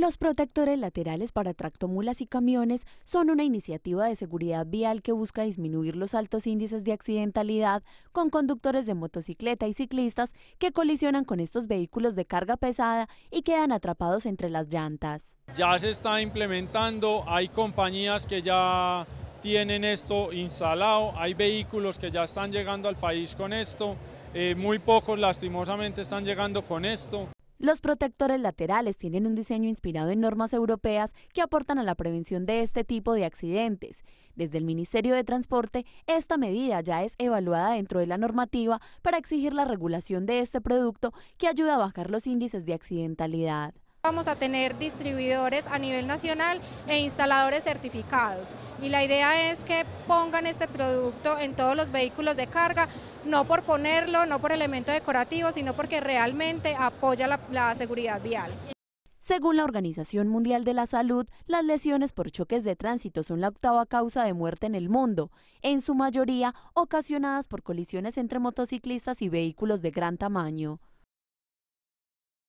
Los protectores laterales para tractomulas y camiones son una iniciativa de seguridad vial que busca disminuir los altos índices de accidentalidad con conductores de motocicleta y ciclistas que colisionan con estos vehículos de carga pesada y quedan atrapados entre las llantas. Ya se está implementando, hay compañías que ya tienen esto instalado, hay vehículos que ya están llegando al país con esto, eh, muy pocos lastimosamente están llegando con esto. Los protectores laterales tienen un diseño inspirado en normas europeas que aportan a la prevención de este tipo de accidentes. Desde el Ministerio de Transporte, esta medida ya es evaluada dentro de la normativa para exigir la regulación de este producto que ayuda a bajar los índices de accidentalidad vamos a tener distribuidores a nivel nacional e instaladores certificados. Y la idea es que pongan este producto en todos los vehículos de carga, no por ponerlo, no por elemento decorativo, sino porque realmente apoya la, seguridad vial. Según la Organización Mundial de la Salud, las lesiones por choques de tránsito son la octava causa de muerte en el mundo, en su mayoría ocasionadas por colisiones entre motociclistas y vehículos de gran tamaño.